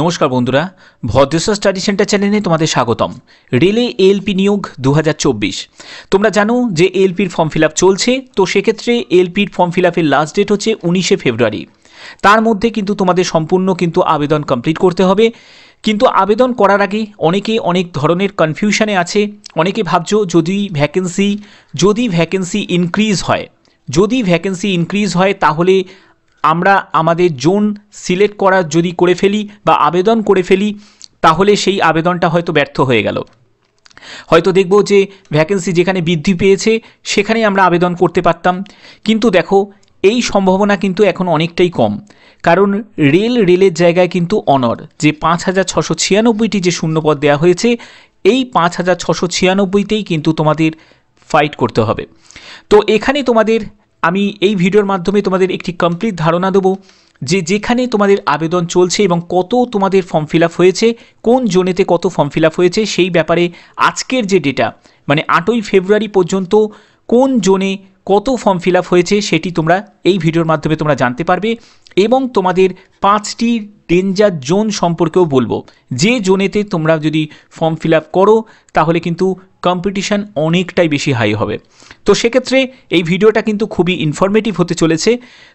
নমস্কার বন্ধুরা Bhadreswar study centre চ্যানেলে তোমাদের স্বাগতম রেলে এলপি নিয়োগ দু তোমরা জানো যে এলপির ফর্ম ফিল চলছে তো সেক্ষেত্রে এলপির ফর্ম ফিল লাস্ট ডেট হচ্ছে উনিশে ফেব্রুয়ারি তার মধ্যে কিন্তু তোমাদের সম্পূর্ণ কিন্তু আবেদন কমপ্লিট করতে হবে কিন্তু আবেদন করার আগে অনেকে অনেক ধরনের কনফিউশনে আছে অনেকে ভাবছ যদি ভ্যাকেন্সি যদি ভ্যাকেন্সি ইনক্রিজ হয় যদি ভ্যাকেন্সি ইনক্রিজ হয় তাহলে আমরা আমাদের জোন সিলেক্ট করার যদি করে ফেলি বা আবেদন করে ফেলি তাহলে সেই আবেদনটা হয়তো ব্যর্থ হয়ে গেল হয়তো দেখব যে ভ্যাকেন্সি যেখানে বৃদ্ধি পেয়েছে সেখানে আমরা আবেদন করতে পারতাম কিন্তু দেখো এই সম্ভাবনা কিন্তু এখন অনেকটাই কম কারণ রেল রেলের জায়গায় কিন্তু অনর যে পাঁচ হাজার ছশো ছিয়ানব্বইটি যে শূন্যপদ দেওয়া হয়েছে এই পাঁচ হাজার ছশো ছিয়ানব্বইতেই কিন্তু তোমাদের ফাইট করতে হবে তো এখানে তোমাদের আমি এই ভিডিওর মাধ্যমে তোমাদের একটি কমপ্লিট ধারণা দেবো যে যেখানে তোমাদের আবেদন চলছে এবং কত তোমাদের ফর্ম ফিল হয়েছে কোন জোনেতে কত ফর্ম ফিল হয়েছে সেই ব্যাপারে আজকের যে ডেটা মানে আটই ফেব্রুয়ারি পর্যন্ত কোন জোনে কত ফর্ম ফিল হয়েছে সেটি তোমরা এই ভিডিওর মাধ্যমে তোমরা জানতে পারবে এবং তোমাদের পাঁচটি ডেঞ্জার জোন সম্পর্কেও বলবো যে জোনেতে তোমরা যদি ফর্ম ফিল আপ করো তাহলে কিন্তু কম্পিটিশান অনেকটাই বেশি হাই হবে তো সেক্ষেত্রে এই ভিডিওটা কিন্তু খুবই ইনফরমেটিভ হতে চলেছে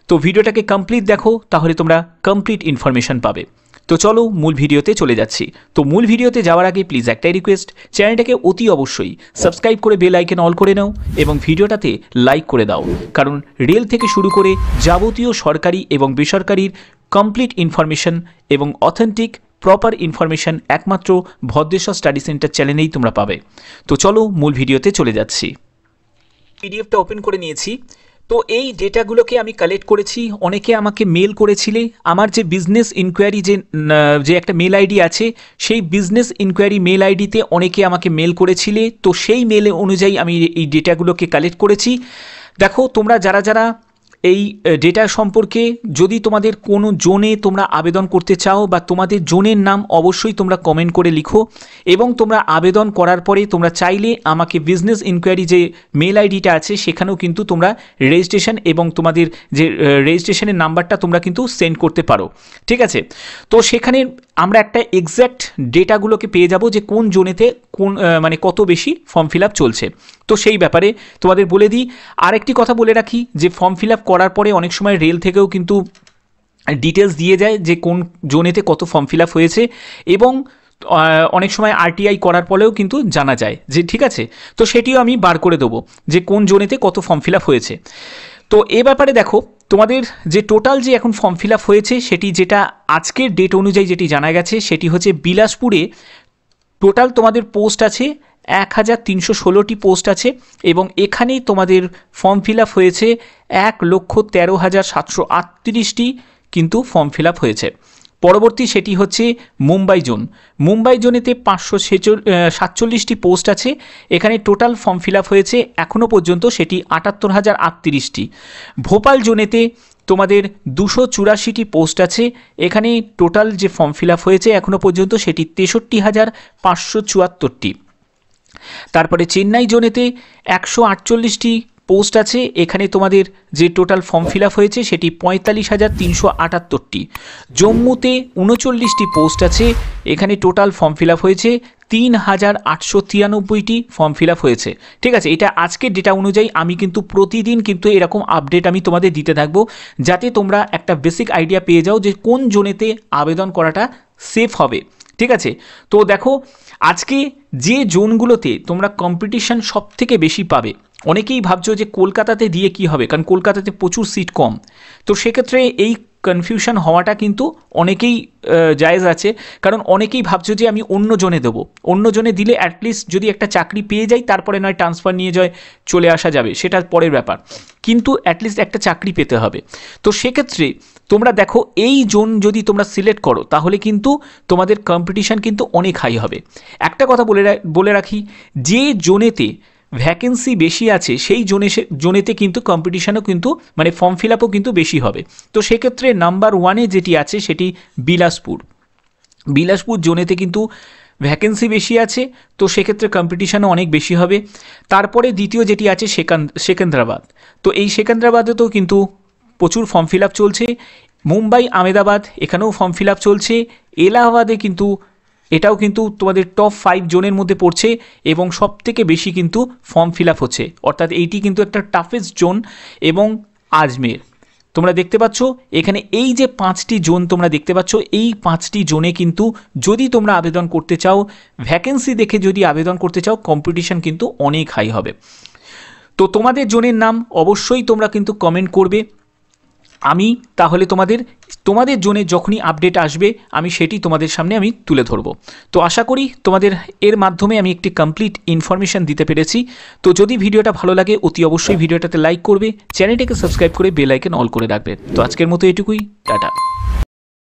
তো ভিডিওটাকে কমপ্লিট দেখো তাহলে তোমরা কমপ্লিট ইনফরমেশান পাবে তো চলো মূল ভিডিওতে চলে যাচ্ছি তো মূল ভিডিওতে যাওয়ার আগে প্লিজ একটাই রিকোয়েস্ট চ্যানেলটাকে অতি অবশ্যই সাবস্ক্রাইব করে বেল আইকন অল করে নাও এবং ভিডিওটাতে লাইক করে দাও কারণ রেল থেকে শুরু করে যাবতীয় সরকারি এবং বেসরকারির কমপ্লিট ইনফরমেশন এবং অথেন্টিক প্রপার ইনফরমেশন একমাত্র ভদ্রেশ্বর স্টাডি সেন্টার চ্যানেলেই তোমরা পাবে তো চলো মূল ভিডিওতে চলে যাচ্ছি পিডিএফটা ওপেন করে নিয়েছি তো এই ডেটাগুলোকে আমি কালেক্ট করেছি অনেকে আমাকে মেল করেছিলে আমার যে বিজনেস ইনকোয়ারি যে যে একটা মেল আইডি আছে সেই বিজনেস ইনকোয়ারি মেল আইডিতে অনেকে আমাকে মেল করেছিলে তো সেই মেলে অনুযায়ী আমি এই ডেটাগুলোকে কালেক্ট করেছি দেখো তোমরা যারা যারা এই ডেটা সম্পর্কে যদি তোমাদের কোনো জোনে তোমরা আবেদন করতে চাও বা তোমাদের জোনের নাম অবশ্যই তোমরা কমেন্ট করে লিখো এবং তোমরা আবেদন করার পরে তোমরা চাইলে আমাকে বিজনেস ইনকোয়ারি যে মেল আইডিটা আছে সেখানেও কিন্তু তোমরা রেজিস্ট্রেশন এবং তোমাদের যে রেজিস্ট্রেশনের নাম্বারটা তোমরা কিন্তু সেন্ড করতে পারো ঠিক আছে তো সেখানে আমরা একটা এক্স্যাক্ট ডেটাগুলোকে পেয়ে যাব যে কোন জোনেতে কোন মানে কত বেশি ফর্ম ফিল চলছে তো সেই ব্যাপারে তোমাদের বলে দিই আরেকটি কথা বলে রাখি যে ফর্ম ফিল আপ করার পরে অনেক সময় রেল থেকেও কিন্তু ডিটেলস দিয়ে যায় যে কোন জোনেতে কত ফর্ম ফিল আপ হয়েছে এবং অনেক সময় আরটিআই করার পরেও কিন্তু জানা যায় যে ঠিক আছে তো সেটিও আমি বার করে দেবো যে কোন জোনেতে কত ফর্ম ফিল আপ হয়েছে তো এ ব্যাপারে দেখো তোমাদের যে টোটাল যে এখন ফর্ম ফিল আপ হয়েছে সেটি যেটা আজকের ডেট অনুযায়ী যেটি জানা গেছে সেটি হচ্ছে বিলাসপুরে টোটাল তোমাদের পোস্ট আছে এক হাজার তিনশো ষোলোটি পোস্ট আছে এবং এখানেই তোমাদের ফর্ম ফিল আপ হয়েছে এক লক্ষ তেরো হাজার সাতশো আটত্রিশটি কিন্তু ফর্ম ফিল আপ হয়েছে পরবর্তী সেটি হচ্ছে মুম্বাই জোন মুম্বাই জোনেতে পাঁচশো সাতচল্লিশটি পোস্ট আছে এখানে টোটাল ফর্ম ফিল আপ হয়েছে এখনও পর্যন্ত সেটি আটাত্তর হাজার আটত্রিশটি ভোপাল জোনেতে তোমাদের দুশো চুরাশিটি পোস্ট আছে এখানে টোটাল যে ফর্ম ফিল আপ হয়েছে এখনও পর্যন্ত সেটি তেষট্টি হাজার পাঁচশো চুয়াত্তরটি তারপরে চেন্নাই জোনেতে একশো আটচল্লিশটি পোস্ট আছে এখানে তোমাদের যে টোটাল ফর্ম ফিল হয়েছে সেটি পঁয়তাল্লিশ হাজার তিনশো আটাত্তরটি জম্মুতে উনচল্লিশটি পোস্ট আছে এখানে টোটাল ফর্ম ফিল হয়েছে তিন হাজার আটশো তিরানব্বইটি ফর্ম ফিল হয়েছে ঠিক আছে এটা আজকের ডেটা অনুযায়ী আমি কিন্তু প্রতিদিন কিন্তু এরকম আপডেট আমি তোমাদের দিতে থাকবো যাতে তোমরা একটা বেসিক আইডিয়া পেয়ে যাও যে কোন জোনেতে আবেদন করাটা সেফ হবে ঠিক আছে তো দেখো আজকে যে জোনগুলোতে তোমরা কম্পিটিশান সব থেকে বেশি পাবে অনেকেই ভাবছো যে কলকাতাতে দিয়ে কি হবে কারণ কলকাতাতে প্রচুর সিট কম তো সেক্ষেত্রে এই কনফিউশন হওয়াটা কিন্তু অনেকেই জায়েজ আছে কারণ অনেকেই ভাবছো যে আমি অন্য জনে দেবো অন্য জনে দিলে অ্যাটলিস্ট যদি একটা চাকরি পেয়ে যাই তারপরে নয় ট্রান্সফার নিয়ে যায় চলে আসা যাবে সেটা পরের ব্যাপার কিন্তু অ্যাটলিস্ট একটা চাকরি পেতে হবে তো সেক্ষেত্রে তোমরা দেখো এই জোন যদি তোমরা সিলেক্ট করো তাহলে কিন্তু তোমাদের কম্পিটিশান কিন্তু অনেক হাই হবে একটা কথা বলে বলে রাখি যে জোনেতে ভ্যাকেন্সি বেশি আছে সেই জোনে জোনেতে কিন্তু কম্পিটিশানও কিন্তু মানে ফর্ম ফিল আপও কিন্তু বেশি হবে তো সেক্ষেত্রে নাম্বার ওয়ানে যেটি আছে সেটি বিলাসপুর বিলাসপুর জোনেতে কিন্তু ভ্যাকেন্সি বেশি আছে তো সেক্ষেত্রে কম্পিটিশানও অনেক বেশি হবে তারপরে দ্বিতীয় যেটি আছে সেকান সেকেন্দ্রাবাদ তো এই সেকেন্দ্রাবাদে তো কিন্তু প্রচুর ফর্ম ফিল চলছে মুম্বাই আমেদাবাদ এখানেও ফর্ম ফিল চলছে এলাহাবাদে কিন্তু এটাও কিন্তু তোমাদের টপ ফাইভ জোনের মধ্যে পড়ছে এবং সব থেকে বেশি কিন্তু ফর্ম ফিল হচ্ছে অর্থাৎ এইটি কিন্তু একটা টাফেস্ট জোন এবং আজমের তোমরা দেখতে পাচ্ছ এখানে এই যে পাঁচটি জোন তোমরা দেখতে পাচ্ছ এই পাঁচটি জোনে কিন্তু যদি তোমরা আবেদন করতে চাও ভ্যাকেন্সি দেখে যদি আবেদন করতে চাও কম্পিটিশন কিন্তু অনেক হাই হবে তো তোমাদের জোনের নাম অবশ্যই তোমরা কিন্তু কমেন্ট করবে আমি তাহলে তোমাদের তোমাদের জোনে যখনই আপডেট আসবে আমি সেটি তোমাদের সামনে আমি তুলে ধরব তো আশা করি তোমাদের এর মাধ্যমে আমি একটি কমপ্লিট ইনফরমেশান দিতে পেরেছি তো যদি ভিডিওটা ভালো লাগে অতি অবশ্যই ভিডিওটাতে লাইক করবে চ্যানেলটাকে সাবস্ক্রাইব করে বেলাইকেন অল করে রাখবে তো আজকের মতো এটুকুই টাটা